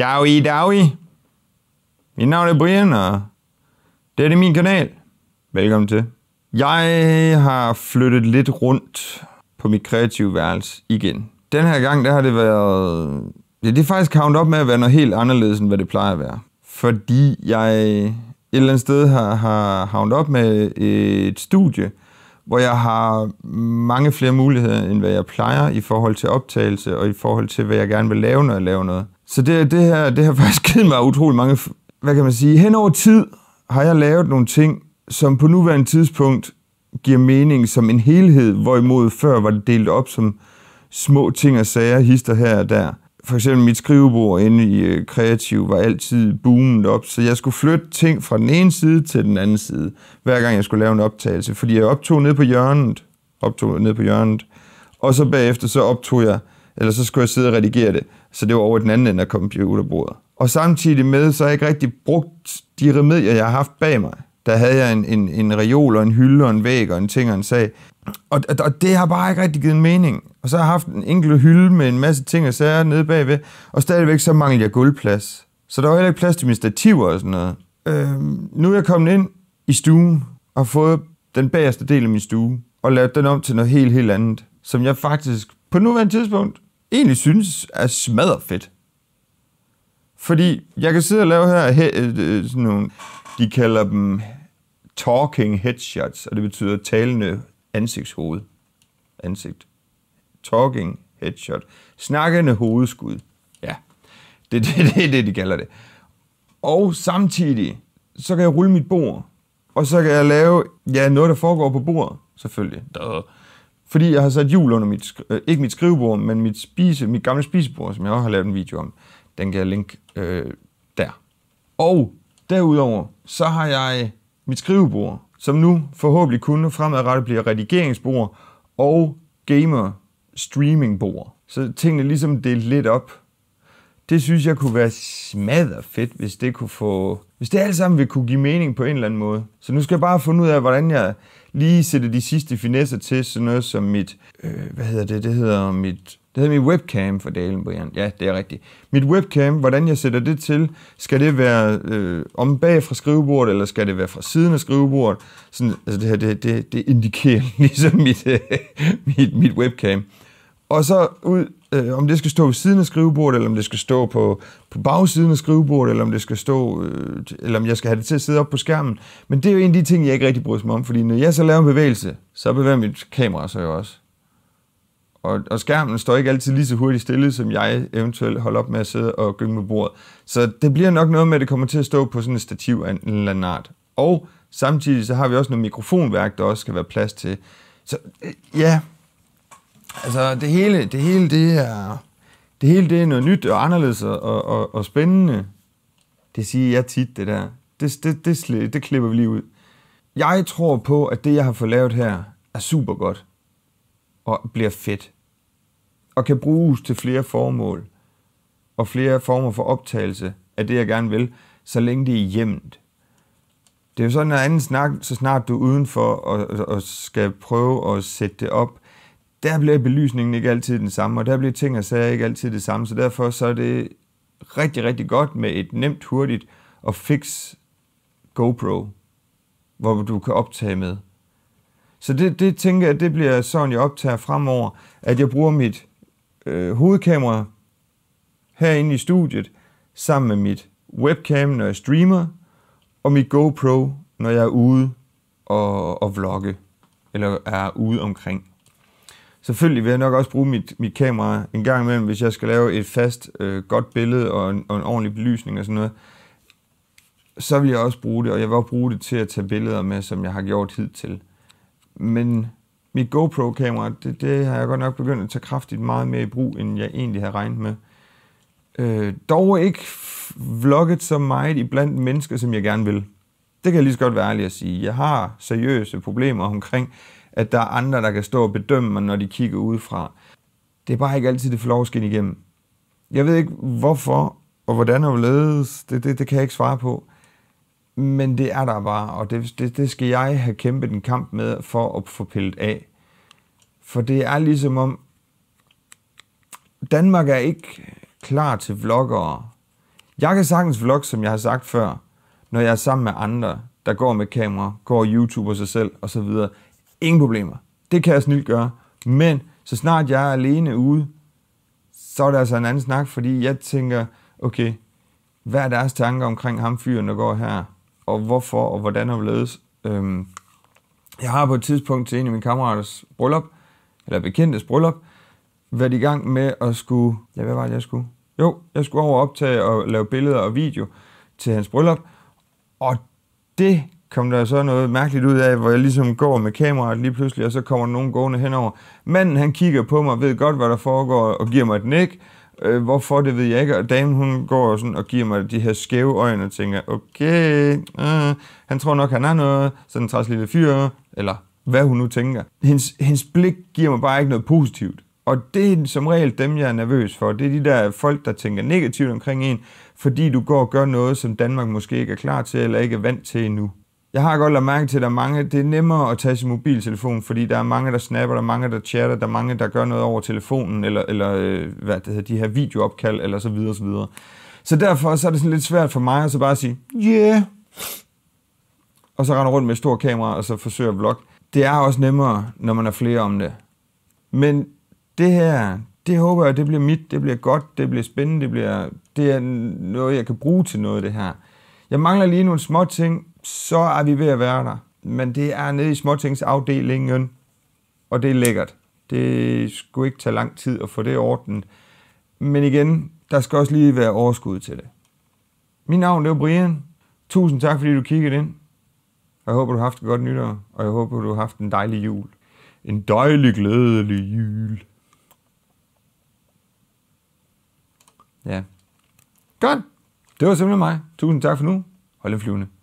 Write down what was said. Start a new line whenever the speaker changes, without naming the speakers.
Dawi Dawi. Mit navn er Brian, og det er min kanal. Velkommen til. Jeg har flyttet lidt rundt på mit kreative værelse igen. Den her gang, der har det været... Ja, det er faktisk count op med at være noget helt anderledes, end hvad det plejer at være. Fordi jeg et eller andet sted har, har havnet op med et studie, hvor jeg har mange flere muligheder, end hvad jeg plejer i forhold til optagelse og i forhold til, hvad jeg gerne vil lave, når jeg laver noget. Så det, det, her, det har faktisk givet mig utrolig mange, hvad kan man sige, hen over tid har jeg lavet nogle ting, som på nuværende tidspunkt giver mening som en helhed, hvorimod før var det delt op som små ting og sager, hister her og der. For eksempel mit skrivebord inde i øh, Kreativ var altid boomet op, så jeg skulle flytte ting fra den ene side til den anden side, hver gang jeg skulle lave en optagelse, fordi jeg optog ned på hjørnet, optog ned på hjørnet, og så bagefter så optog jeg, eller så skulle jeg sidde og redigere det. Så det var over den anden ende af computerbordet. Og samtidig med, så har jeg ikke rigtig brugt de remedier, jeg har haft bag mig. Der havde jeg en, en, en reol og en hylde og en væg og en ting og en sag. Og, og, og det har bare ikke rigtig givet mening. Og så har jeg haft en enkelt hylde med en masse ting og sager nede bagved, og stadigvæk så mangler jeg gulvplads. Så der var heller ikke plads til mine stativer og sådan noget. Øh, nu er jeg kommet ind i stuen og fået den bagerste del af min stue og lavet den om til noget helt, helt andet, som jeg faktisk på nuværende tidspunkt egentlig synes er smadret fedt. Fordi jeg kan sidde og lave her he, øh, øh, sådan nogle, de kalder dem talking headshots, og det betyder talende ansigtshoved. Ansigt. Talking headshot. Snakkende hovedskud. Ja, det er det, det, det, de kalder det. Og samtidig, så kan jeg rulle mit bord, og så kan jeg lave ja, noget, der foregår på bordet, selvfølgelig. Duh fordi jeg har sat hjul under mit, øh, ikke mit skrivebord, men mit, spise, mit gamle spisebord, som jeg også har lavet en video om. Den kan jeg linke øh, der. Og derudover, så har jeg mit skrivebord, som nu forhåbentlig kun fremadrettet bliver redigeringsbord og gamer streamingbord. Så tingene ligesom delt lidt op. Det synes jeg kunne være smadret fedt, hvis det kunne få... Hvis det alt sammen ville kunne give mening på en eller anden måde. Så nu skal jeg bare finde ud af, hvordan jeg lige sætte de sidste finesser til, sådan noget som mit, øh, hvad hedder det, det hedder mit, det hedder mit webcam for dalen, Brian. Ja, det er rigtigt. Mit webcam, hvordan jeg sætter det til, skal det være øh, om bag fra skrivebordet, eller skal det være fra siden af skrivebordet? Sådan, altså det her, det, det, det indikerer ligesom mit, øh, mit, mit webcam. Og så ud øh, om det skal stå ved siden af skrivebordet, eller om det skal stå på, på bagsiden af skrivebordet, eller om det skal stå, øh, eller om jeg skal have det til at sidde op på skærmen. Men det er jo en af de ting, jeg ikke rigtig bryder mig om, fordi når jeg så laver en bevægelse, så bevæger mit kamera sig jo også. Og, og skærmen står ikke altid lige så hurtigt stille, som jeg eventuelt holder op med at sidde og gynge med bordet. Så det bliver nok noget med, at det kommer til at stå på sådan et stativ af en eller anden art. Og samtidig så har vi også noget mikrofonværk, der også skal være plads til. Så øh, ja, Altså, det hele, det hele, det er, det hele, det er noget nyt og anderledes og, og, og spændende. Det siger jeg tit, det der. Det, det, det, det klipper vi lige ud. Jeg tror på, at det, jeg har fået lavet her, er super godt og bliver fedt og kan bruges til flere formål og flere former for optagelse af det, jeg gerne vil, så længe det er hjemt. Det er jo sådan en anden snak, så snart du er udenfor og, og skal prøve at sætte det op der bliver belysningen ikke altid den samme, og der bliver ting og sager ikke altid det samme, så derfor så er det rigtig, rigtig godt med et nemt, hurtigt og fix GoPro, hvor du kan optage med. Så det, det tænker jeg, det bliver sådan, jeg optager fremover, at jeg bruger mit øh, hovedkamera herinde i studiet, sammen med mit webcam, når jeg streamer, og mit GoPro, når jeg er ude og, og vlogge, eller er ude omkring. Selvfølgelig vil jeg nok også bruge mit, mit kamera en gang imellem, hvis jeg skal lave et fast, øh, godt billede og en, og en ordentlig belysning og sådan noget. Så vil jeg også bruge det, og jeg vil også bruge det til at tage billeder med, som jeg har gjort hidtil. Men mit GoPro-kamera, det, det har jeg godt nok begyndt at tage kraftigt meget mere i brug, end jeg egentlig havde regnet med. Øh, dog ikke vlogget så meget i blandt mennesker, som jeg gerne vil. Det kan jeg lige så godt være ærlig at sige. Jeg har seriøse problemer omkring, at der er andre, der kan stå og bedømme mig, når de kigger udefra. Det er bare ikke altid, det får lov at skinne igennem. Jeg ved ikke, hvorfor og hvordan og hvorledes, det, det, det kan jeg ikke svare på. Men det er der bare, og det, det, det skal jeg have kæmpet en kamp med for at få pillet af. For det er ligesom om, Danmark er ikke klar til vloggere. Jeg kan sagtens vlogge, som jeg har sagt før, når jeg er sammen med andre, der går med kamera, går og YouTuber sig selv osv. Ingen problemer. Det kan jeg snilt gøre. Men så snart jeg er alene ude, så er det altså en anden snak, fordi jeg tænker, okay, hvad er deres tanker omkring ham fyren, der går her? Og hvorfor, og hvordan har vi ledes? Øhm, jeg har på et tidspunkt til en af mine kammeraters bryllup, eller bekendtes bryllup, været i gang med at skulle... Ja, hvad var det, jeg skulle? Jo, jeg skulle over og optage og lave billeder og video til hans bryllup, og det kom der så noget mærkeligt ud af, hvor jeg ligesom går med kameraet lige pludselig, og så kommer der nogen gående henover. Manden han kigger på mig, ved godt, hvad der foregår, og giver mig et nik. Øh, hvorfor, det ved jeg ikke. Og damen hun går og sådan og giver mig de her skæve øjne og tænker, okay, øh, han tror nok, han er noget, sådan en træs lille fyr, eller hvad hun nu tænker. Hendes, hendes blik giver mig bare ikke noget positivt. Og det er som regel dem, jeg er nervøs for. Det er de der folk, der tænker negativt omkring en, fordi du går og gør noget, som Danmark måske ikke er klar til eller ikke er vant til endnu. Jeg har godt lagt mærke til, at der er mange, det er nemmere at tage sin mobiltelefon, fordi der er mange, der snapper, der er mange, der chatter, der er mange, der gør noget over telefonen, eller, eller øh, hvad det hedder, de her videoopkald, eller så videre, så videre. Så derfor så er det sådan lidt svært for mig at så bare sige, yeah, og så render rundt med et stort kamera, og så forsøger at vlogge. Det er også nemmere, når man er flere om det. Men det her, det håber jeg, det bliver mit, det bliver godt, det bliver spændende, det, bliver, det er noget, jeg kan bruge til noget, det her. Jeg mangler lige nogle små ting, så er vi ved at være der. Men det er nede i småtingsafdelingen, og det er lækkert. Det skulle ikke tage lang tid at få det ordnet. Men igen, der skal også lige være overskud til det. Mit navn er Brian. Tusind tak, fordi du kiggede ind. Jeg håber, du har haft et godt nytår, og jeg håber, du har haft en dejlig jul. En dejlig, glædelig jul. Ja. Godt. Det var simpelthen mig. Tusind tak for nu. Hold det flyvende.